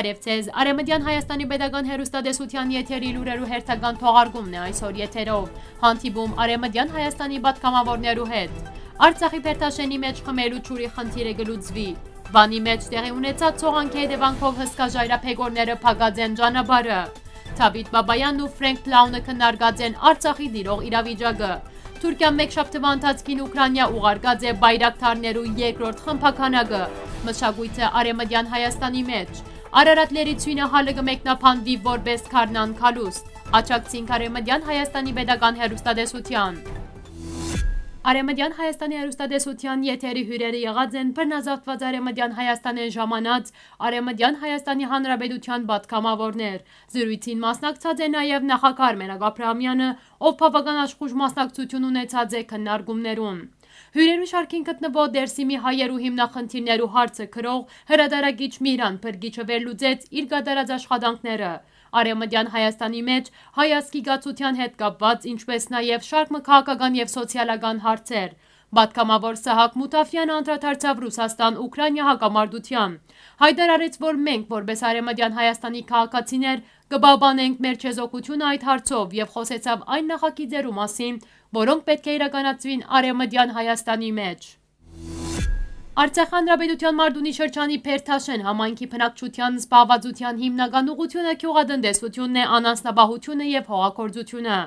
Բարև ձեզ։ Արեմդյան Հայաստանի Պետական Հերուստադեսության եթերի լուրերու հերթական թողարկումն է այսօր եթերով։ Հանդիպում Արեմդյան Հայաստանի պատգամավորներու հետ։ Արցախի Փերտաշենի մեջ խմելու ճուրի խնդիրը գլուծվի։ Վանի մեջ տեղի ունեցած ցողանքի հետևանքով հսկա ժայռափեգորները փակած են ճանապարհը։ Թավիթ Բաբայանն ու Ֆրենկ Լաունը քննարկած են Արցախի դիրող իրավիճակը։ Թուրքիան մեկ շաբթվա ընթացքին Ուկրաինա ուղարկած է բայրակտարներու երկրորդ խմբականակը։ Մշակույթը Արեմդյան Հայաստանի մեջ Արարատների ցույնահալը կմեկնափանվի որպես Քարնան քալուստ, աչակցին Արեմդյան Հայաստանի Պետական Հերոստատեսության։ Արեմդյան Հայաստանի հերոստատեսության եթերի հյուրերը եղած են բռնազավթված Արեմդյան Հայաստանեն ժամանած Արեմդյան Հայաստանի Հանրապետության պատգամավորներ։ Զրույցին մասնակցած է նաև նախագահ Մենակ Աբրահամյանը, ով բավական աշխուժ մասնակցություն ունեցած է քննարկումներում։ Հյուրերու շարքին գտնվող դերսիմի հայերու հիմնախնդիրներու հարցը գրող հրադարագիչ Միրան Փրկիչը վերլուծեց իր կատարած աշխատանքները։ Արեմդյան Հայաստանի մեջ հայասկի գացության հետ կապված, ինչպես նաև շարք մկաղական և սոցիալական հարցեր, Բատկամավոր Սահակ Մուտավյանը անդրադարձավ Ռուսաստան-Ուկրաինա հակամարտության։ Հայտարարեց, որ մենք, որպես Արեմադյան Հայաստանի քաղաքացիներ, կբաբանենք մեր չեզոքությունը այդ հարցով եւ խոսեցավ այն նախագիծերու մասին, որոնք պետք է իրականացվին Արևմտյան Հայաստանի մեջ։ Արցախ Հանրապետության Մարդունի շրջանի Փերթաշեն համայնքի բնակչության զբաղվածության հիմնական ուղղությունը քյուղատնտեսությունն է, անանսնաբահությունը եւ հողագործությունը։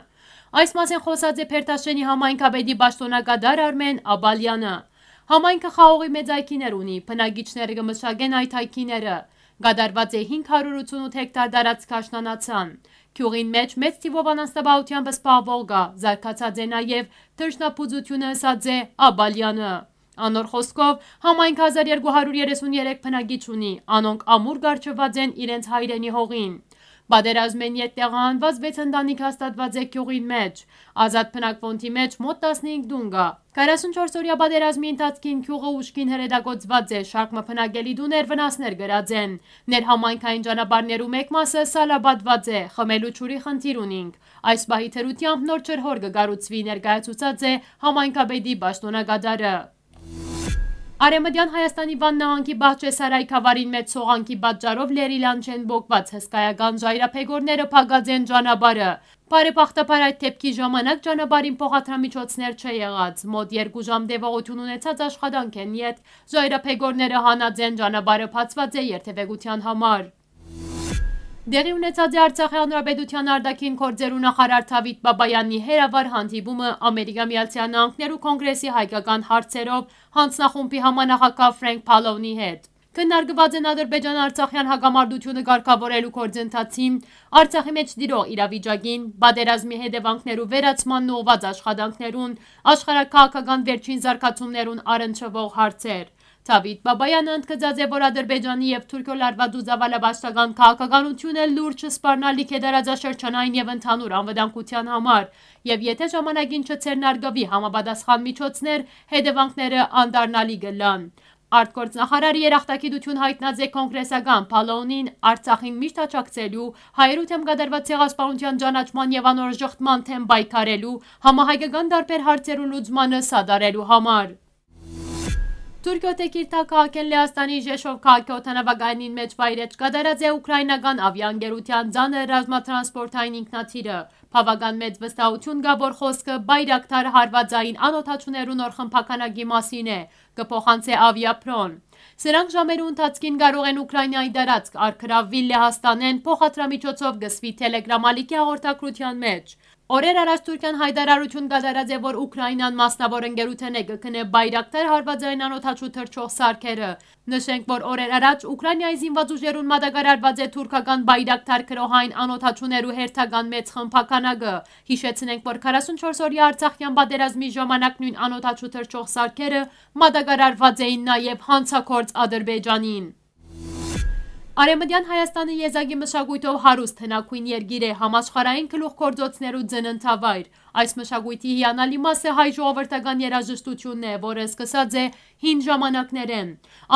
Այս մասին խոսած է Փերթաշենի համայնքաբեդի պաշտոնակատար Արմեն Աբալյանը։ Համայնքը խաղողի մեծ այգիներ ունի, բնակիչները կմշակեն այդ այգիները։ Գադարված է 588 հեկտար դարածք աշնանացան։ Քյուղին մեջ մեծ թիվով անաստաբալությամբ սպահվող գա, զարկացած է նաև թրշնապուծությունը ասած է աբալյանը։ Անոր խոսքով համայնք 1233 պնագիչ ունի, անոնք ամուր գարջված են իրենց հայրենի հողին։ Պատերազմեն ետ տեղահանված 6 ընտանիք հաստատված է գյուղին մեջ։ Ազատ փնակվոնթի մեջ մոտ 15 դուն կա։ 44 օրյա պատերազմի ընթացքին քյուղը ուշքին հրետակոծված է, շարք մփնակելի դուներ վնասներ գրած են։ Ներհամայնքային ճանապարհներու մեկ մասը սալաբատված է, խմելու ճուրի խնդիր ունինք։ Այս պահի թերությամբ նոր չերհոր կգարուցվի ներկայացուցած է համայնքաբեդի պաշտոնակատարը։ Արեմդյան Հայաստանի վան նահանքի բահջեսարայ կավարին մեծ սողանքի բատճարով լերիլան չեն բոգված հսկայական ժայրապեգորները պագած են ճանաբարը։ Պարեպախտապար այդ տեպքի ժամանակ ճանաբարին պողատրամիջոցներ չէ եղած, մոտ երկու ժամ դևողություն ունեցած աշխատանք են ետ, ժայրապեգորները հանած են ճանաբարը պացված է երթևեգության համար։ Դեղի ունեցած է Արցախի Հանրապետության արդակին կորձերու նախարար Թավիթ Բաբայանի հերավար հանդիպումը Ամերիկա Միացյալ Նահանգներու Կոնգրեսի հայկական հարցերով հանձնախումբի համանախագահ Ֆրանկ Փալովնի հետ։ Քննարկված են Ադրբեջան-Արցախյան հակամարտությունը ղեկավարելու կորձընթացին, Արցախի մեջ դիրող իրավիճակին, բادرազմի հետևանքներու վերացմանն ուղղված աշխատանքներուն, աշխարհակահաղական վերջին զարգացումներուն առնչվող հարցեր։ Թավիթ Բաբայանը ընդգծած է, որ Ադրբեջանի եւ Թուրքիո լարվածու զավալաբաշտական քաղաքականությունը լուրջ սպառնալիք է դարաձաշրջանային եւ ընդհանուր անվտանգության համար, եւ եթե ժամանակին չցերնարգվի համապատասխան միջոցներ, հետևանքները անդառնալի կլան։ Արտգործնախարարի երախտագիտություն հայտնած է կոնգրեսական Փալոնին Արցախին միշտ աճակցելու, հայերութ եմ գդարված ցեղասպանության ճանաչման եւ անորոշ ժխտման թեմ պայքարելու, համահայկական դարբեր հարցերու լուծմանը սադարելու համար։ Թուրքիոթեկիրտակը ակեն Լեհաստանի Ժեշով քաղաքի օթանավագայնին մեջ վայրեջ կատարած է ուկրաինական ավիանգերության ձանը ռազմատրանսպորտային ինքնաթիրը։ Բավական մեծ վստահություն գա, որ խոսքը բայրակտար հարվածային անօթաչուներու նոր խմբականակի մասին է, կփոխանցե ավիապրոն։ Սրանք ժամերու ընթացքին կարող են Ուկրաինայի դարածք արքրավվի Լեհաստանեն փոխադրամիջոցով գսվի Telegram ալիքի հաղորդակցության մեջ։ Օրեր առաջ Թուրքիան հայտարարություն կատարած է, որ Ուկրաինան մասնավոր ընկերութեն է կքնե բայրակտար հարվածայնանոթաչու թրջող սարքերը։ Նշենք, որ օրեր առաջ Ուկրաինայի զինված ուժերուն մատակարարված է թուրքական բայրակտար գրոհային անոթաչուներու հերթական մեծ խմբականակը։ Հիշեցնենք, որ 44 օրյա Արցախյան պատերազմի ժամանակ նույն անոթաչու թրջող սարքերը մատակարարված էին նաև հանցակորց Ադրբեջանին։ Արեմդյան Հայաստանը եզագի մշագույթով հարուստ հնակույն երգիր է համաշխարային կլուղ կործոցներու ձնընթավայր, Այս մշակույթի հիանալի մասը հայ ժողովրդական երաժշտությունն է, որը սկսած է հին ժամանակներեն։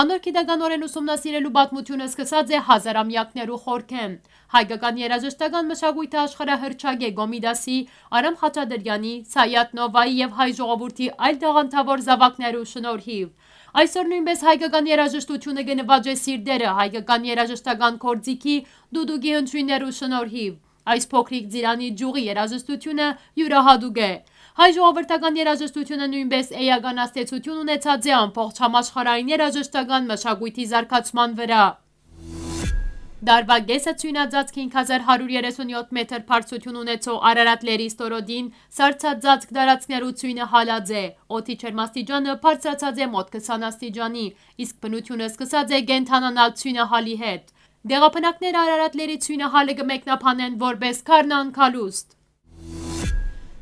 Անոր գիտականորեն ուսումնասիրելու պատմությունը սկսած է հազարամյակներու խորքեն։ Հայկական երաժշտական մշակույթը աշխարհահռչակ է Գոմիդասի, Արամ Խաչադրյանի, Սայատ Նովայի եւ հայ ժողովրդի այլ տաղանդավոր զավակներու շնորհիվ։ Այսօր նույնպես հայկական երաժշտությունը գնված է սիրտերը հայկական երաժշտական կորձիքի դուդուգի հնչյուններու շնորհիվ։ Այս փոքրիկ ծիրանի ջուղի երաժշտությունը յուրահատուկ է։ Հայ ժողովրդական երաժշտությունը նույնպես էական աստեցություն ունեցած է ամբողջ համաշխարհային երաժշտական մշակույթի զարգացման վրա։ Դարվա գեսը ցույնաձած 5137 մետր բարձրություն ունեցող Արարատ լերի ստորոդին սառցածածկ դարածքներու ցույնը հալած է։ Օդի ջերմաստիճանը բարձրացած է մոտ 20 աստիճանի, իսկ բնությունը սկսած է գենթանանալ ցույնը հալի հետ։ Դեղապնակները Արարատների ցույնահալը կմեկնաբանեն որպես քառնան քալուստ։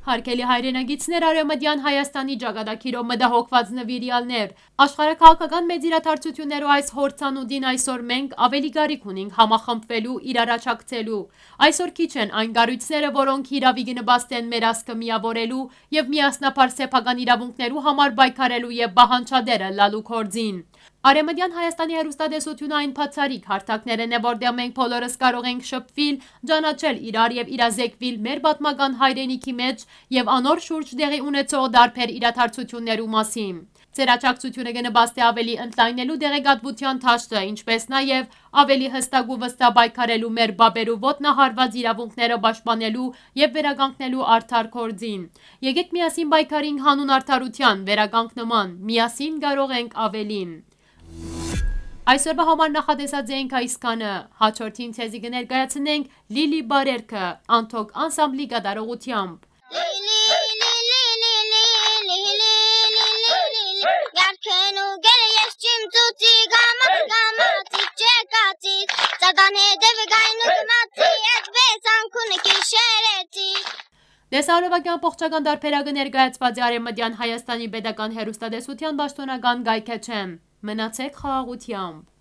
Հարգելի հայրենագիտներ, Արևմտյան Հայաստանի ճակատագիրով մտահոգված նվիրյալներ, աշխարհակահաղական մեծ իրադարձություններով այս հորցանուդին այսօր մենք ավելի գարիք ունենք համախմբվելու, իրարաչակցելու։ Այսօր քիչ են այն գառույցները, որոնք իրավիգ նպաստ են մեր ազգը միավորելու եւ միասնապար սեփական իրավունքներու համար պայքարելու եւ բահանջադերը լալու կորձին։ Արեմդյան Հայաստանի հերուստադեսությունը այն պացարիկ հարթակներն է, որդեղ մենք պոլորս կարող ենք շպվիլ, ճանաչել իրար և իրազեքվիլ մեր բատմական հայրենիքի մեջ և անոր շուրջ դեղի ունեցող դարպեր իրաթարցություններու մասին։ Ձերաճակցությունը գնբաստ է ավելի ընդլայնելու դեղեգատվության թաշտը, ինչպես նաև ավելի հստակ ու վստաբայքարելու մեր բաբերու ոտնահարված իրավունքները բաշպանելու և վերագանքնելու արդար կործին։ Եկեք միասին բայքարինք հանուն արդարության, վերագանք նման, միասին գարող ենք ավելին։ Այսօրվա համար նախատեսած էինք այսքանը, հաջորդին ձեզի կներկայացնենք լիլի բարերքը, անթոք անսամբլի գադարողությամբ։ Yarken u gele yeşçim tuti gamat gamat içe katit Zadan hedevi gaynuk mati etbet ankunu kişereti Տեսարովակյան պողջական դարպերագը ներգայացված է արեմըդյան Հայաստանի բեդական հերուստադեսության բաշտոնական գայքեչ եմ։ Մնացեք խաղաղությամբ